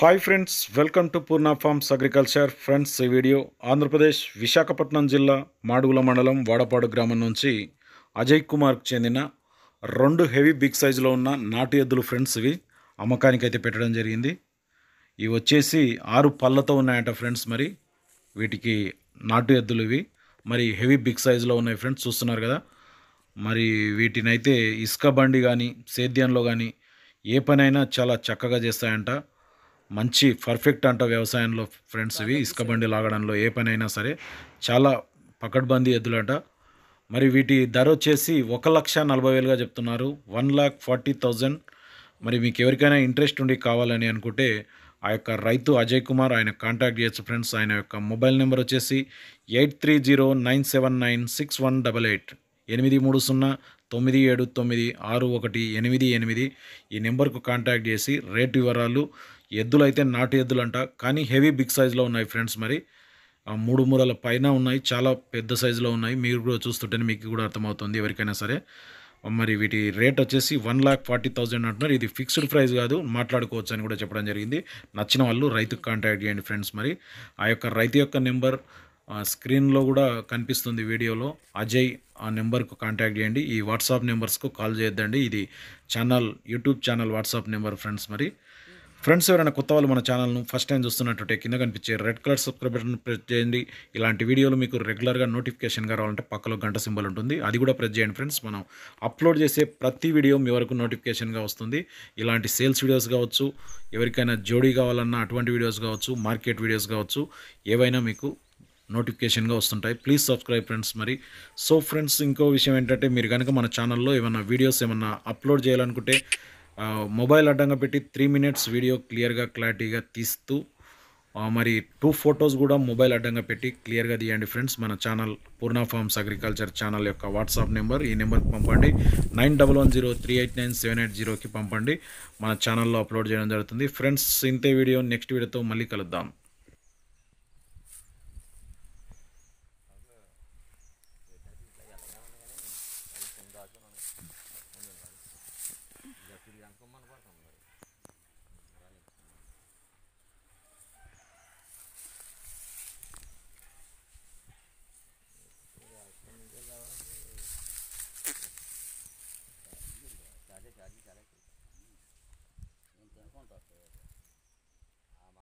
hi friends welcome to Purna farms agriculture friends ఈ video Andhra Pradesh Visakhapatnam జిల్లా మాడుగుల మండలం వాడపాడు గ్రామం నుంచి అజయ్ కుమార్కి చెందిన రెండు హెవీ బిగ్ సైజులో ఉన్న నాటు ఎద్దులు ఫ్రెండ్స్ ఇవి అమ్మకానికి అయితే పెట్టడం జరిగింది ఇవి వచ్చేసి ఆరు పళ్ళతో ఉన్నాయట ఫ్రెండ్స్ మరి వీటికి నాటు ఎద్దులు ఇవి మరి హెవీ బిగ్ సైజులో ఉన్నాయి ఫ్రెండ్స్ చూస్తున్నారు కదా మరి వీటినైతే ఇసుక బండి కానీ సేద్యంలో కానీ ఏ పనైనా చాలా చక్కగా చేస్తాయంట మంచి పర్ఫెక్ట్ అంట వ్యవసాయంలో ఫ్రెండ్స్ ఇవి ఇసుక బండి లాగడంలో ఏ పని అయినా సరే చాలా పకడ్బందీ ఎద్దులంట మరి వీటి ధర వచ్చేసి ఒక లక్ష నలభై వేలుగా చెప్తున్నారు వన్ ల్యాక్ ఫార్టీ థౌజండ్ మరి మీకు ఎవరికైనా ఇంట్రెస్ట్ ఉండి కావాలని అనుకుంటే ఆ యొక్క రైతు అజయ్ కుమార్ ఆయన కాంటాక్ట్ చేయొచ్చు ఫ్రెండ్స్ ఆయన యొక్క మొబైల్ నెంబర్ వచ్చేసి eight three zero nine seven nine six one double eight ఎనిమిది మూడు సున్నా తొమ్మిది ఏడు తొమ్మిది ఆరు ఒకటి ఎనిమిది ఎనిమిది ఈ నెంబర్కు కాంటాక్ట్ చేసి రేట్ వివరాలు ఎద్దులు అయితే నాటు ఎద్దులు అంట కానీ హెవీ బిగ్ సైజులో ఉన్నాయి ఫ్రెండ్స్ మరి మూడు మూరల పైన ఉన్నాయి చాలా పెద్ద సైజులో ఉన్నాయి మీరు కూడా చూస్తుంటేనే మీకు కూడా అర్థమవుతుంది ఎవరికైనా సరే మరి వీటి రేట్ వచ్చేసి వన్ ల్యాక్ ఫార్టీ థౌజండ్ అంటున్నారు ఇది ఫిక్స్డ్ ప్రైస్ కాదు మాట్లాడుకోవచ్చు అని కూడా చెప్పడం జరిగింది నచ్చిన వాళ్ళు రైతుకు కాంటాక్ట్ చేయండి ఫ్రెండ్స్ మరి ఆ యొక్క రైతు యొక్క నెంబర్ స్క్రీన్లో కూడా కనిపిస్తుంది వీడియోలో అజయ్ ఆ నెంబర్కు కాంటాక్ట్ చేయండి ఈ వాట్సాప్ నెంబర్స్కు కాల్ చేయొద్దండి ఇది channel YouTube channel WhatsApp number friends మరి ఫ్రెండ్స్ ఎవరైనా కొత్త వాళ్ళు మన ఛానల్ను ఫస్ట్ టైం చూస్తున్నట్టు కింద కనిపించే red colour subscribe button press చేయండి ఇలాంటి వీడియోలు మీకు రెగ్యులర్గా నోటిఫికేషన్గా రావాలంటే పక్కలో గంట సింబల్ ఉంటుంది అది కూడా ప్రెస్ చేయండి ఫ్రెండ్స్ మనం అప్లోడ్ చేసే ప్రతి వీడియో మీ వరకు నోటిఫికేషన్గా వస్తుంది ఇలాంటి సేల్స్ వీడియోస్ కావచ్చు ఎవరికైనా జోడీ కావాలన్నా అటువంటి వీడియోస్ కావచ్చు మార్కెట్ వీడియోస్ కావచ్చు ఏవైనా మీకు నోటిఫికేషన్గా వస్తుంటాయి ప్లీజ్ సబ్స్క్రైబ్ ఫ్రెండ్స్ మరి సో ఫ్రెండ్స్ ఇంకో విషయం ఏంటంటే మీరు కనుక మన ఛానల్లో ఏమైనా వీడియోస్ ఏమన్నా అప్లోడ్ చేయాలనుకుంటే మొబైల్ అడ్డంగా పెట్టి త్రీ మినిట్స్ వీడియో క్లియర్గా క్లారిటీగా తీస్తూ మరి టూ ఫొటోస్ కూడా మొబైల్ అడ్డంగా పెట్టి క్లియర్గా తీయండి ఫ్రెండ్స్ మన channel Purna farms agriculture channel యొక్క వాట్సాప్ నెంబర్ ఈ నెంబర్కి పంపండి nine double one zero three eight nine seven eight జీరోకి పంపండి మన ఛానల్లో అప్లోడ్ చేయడం జరుగుతుంది ఫ్రెండ్స్ ఇంతే వీడియో నెక్స్ట్ వీడియోతో మళ్ళీ కలుద్దాం 家里下来，用电量大。